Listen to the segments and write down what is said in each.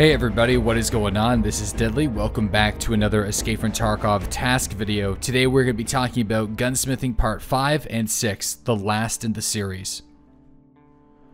Hey everybody, what is going on? This is Deadly. Welcome back to another Escape from Tarkov task video. Today we're going to be talking about Gunsmithing Part 5 and 6, the last in the series.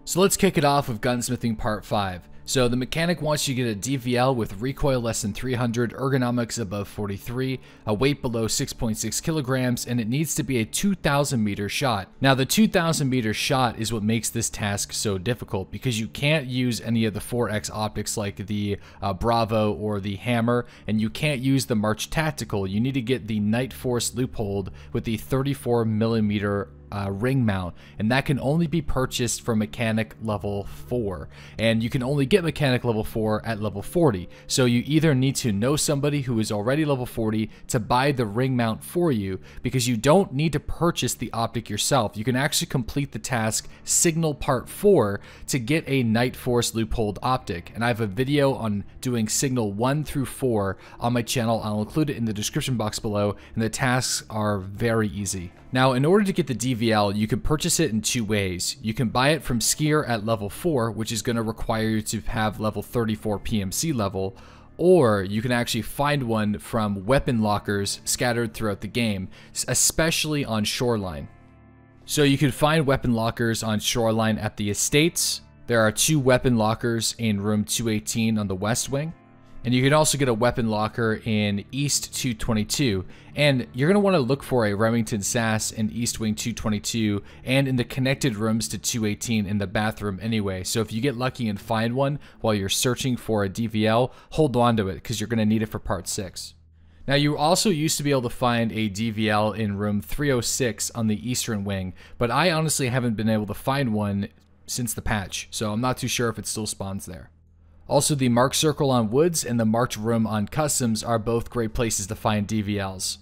So let's kick it off with Gunsmithing Part 5. So the mechanic wants you to get a DVL with recoil less than 300, ergonomics above 43, a weight below 6.6 kilograms, and it needs to be a 2,000 meter shot. Now the 2,000 meter shot is what makes this task so difficult because you can't use any of the 4X optics like the uh, Bravo or the Hammer, and you can't use the March Tactical. You need to get the Night Force loophold with the 34 millimeter uh, ring mount, and that can only be purchased for mechanic level 4. And you can only get mechanic level 4 at level 40. So you either need to know somebody who is already level 40 to buy the ring mount for you, because you don't need to purchase the optic yourself. You can actually complete the task Signal Part 4 to get a Night Force loopholed optic. And I have a video on doing Signal 1 through 4 on my channel. I'll include it in the description box below, and the tasks are very easy. Now, in order to get the DV EVL, you can purchase it in two ways. You can buy it from Skier at level 4, which is going to require you to have level 34 PMC level, or you can actually find one from weapon lockers scattered throughout the game, especially on Shoreline. So you can find weapon lockers on Shoreline at the Estates. There are two weapon lockers in room 218 on the West Wing. And you can also get a weapon locker in East 222. And you're going to want to look for a Remington SAS in East Wing 222 and in the connected rooms to 218 in the bathroom anyway. So if you get lucky and find one while you're searching for a DVL, hold on to it because you're going to need it for part 6. Now, you also used to be able to find a DVL in room 306 on the eastern wing, but I honestly haven't been able to find one since the patch, so I'm not too sure if it still spawns there. Also, the marked circle on woods and the marked room on customs are both great places to find DVLs.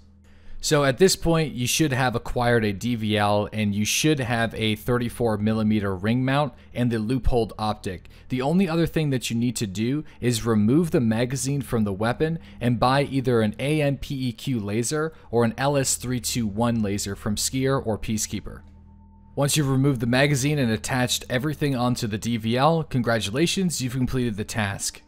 So at this point, you should have acquired a DVL and you should have a 34mm ring mount and the loopholed optic. The only other thing that you need to do is remove the magazine from the weapon and buy either an AMPEQ laser or an LS321 laser from Skier or Peacekeeper. Once you've removed the magazine and attached everything onto the DVL, congratulations, you've completed the task.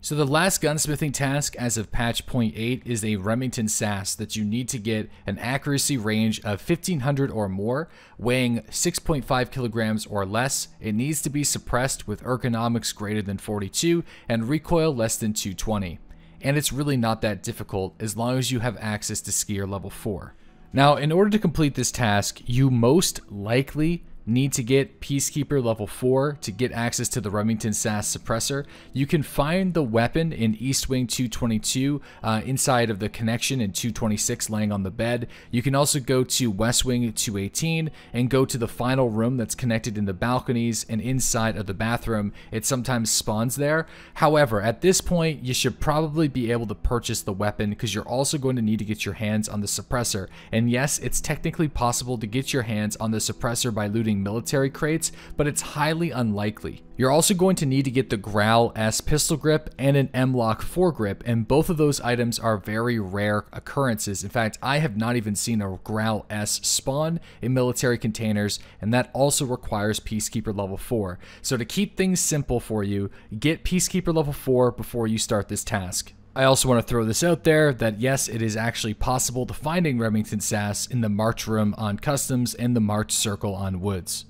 So the last gunsmithing task as of patch point 8 is a Remington SAS that you need to get an accuracy range of 1500 or more, weighing 6.5 kilograms or less. It needs to be suppressed with ergonomics greater than 42 and recoil less than 220. And it's really not that difficult as long as you have access to skier level 4. Now, in order to complete this task, you most likely need to get Peacekeeper level 4 to get access to the Remington SAS suppressor. You can find the weapon in East Wing 222 uh, inside of the connection in 226 laying on the bed. You can also go to West Wing 218 and go to the final room that's connected in the balconies and inside of the bathroom. It sometimes spawns there. However, at this point, you should probably be able to purchase the weapon because you're also going to need to get your hands on the suppressor. And yes, it's technically possible to get your hands on the suppressor by looting including military crates, but it's highly unlikely. You're also going to need to get the Growl S pistol grip and an M-Lock foregrip, and both of those items are very rare occurrences. In fact, I have not even seen a Growl S spawn in military containers, and that also requires Peacekeeper level 4. So to keep things simple for you, get Peacekeeper level 4 before you start this task. I also want to throw this out there that yes, it is actually possible to finding Remington Sass in the March Room on Customs and the March Circle on Woods.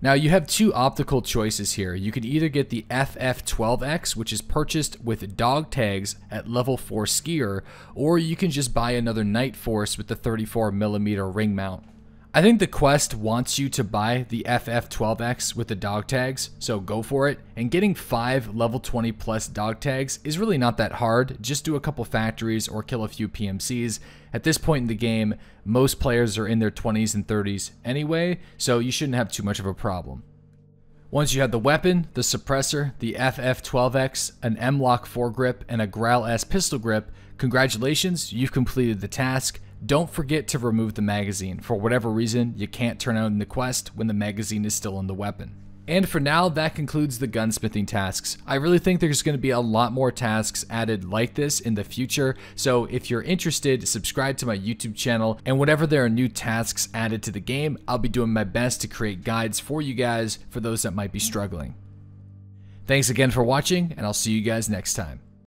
Now you have two optical choices here. You can either get the FF12X, which is purchased with dog tags at level 4 skier, or you can just buy another Night Force with the 34mm ring mount. I think the Quest wants you to buy the FF12X with the dog tags, so go for it. And getting 5 level 20 plus dog tags is really not that hard, just do a couple factories or kill a few PMCs. At this point in the game, most players are in their 20s and 30s anyway, so you shouldn't have too much of a problem. Once you have the weapon, the suppressor, the FF12X, an M-Lock foregrip, and a Growl S pistol grip, congratulations, you've completed the task don't forget to remove the magazine. For whatever reason, you can't turn on the quest when the magazine is still in the weapon. And for now, that concludes the gunsmithing tasks. I really think there's going to be a lot more tasks added like this in the future, so if you're interested, subscribe to my YouTube channel, and whenever there are new tasks added to the game, I'll be doing my best to create guides for you guys for those that might be struggling. Thanks again for watching, and I'll see you guys next time.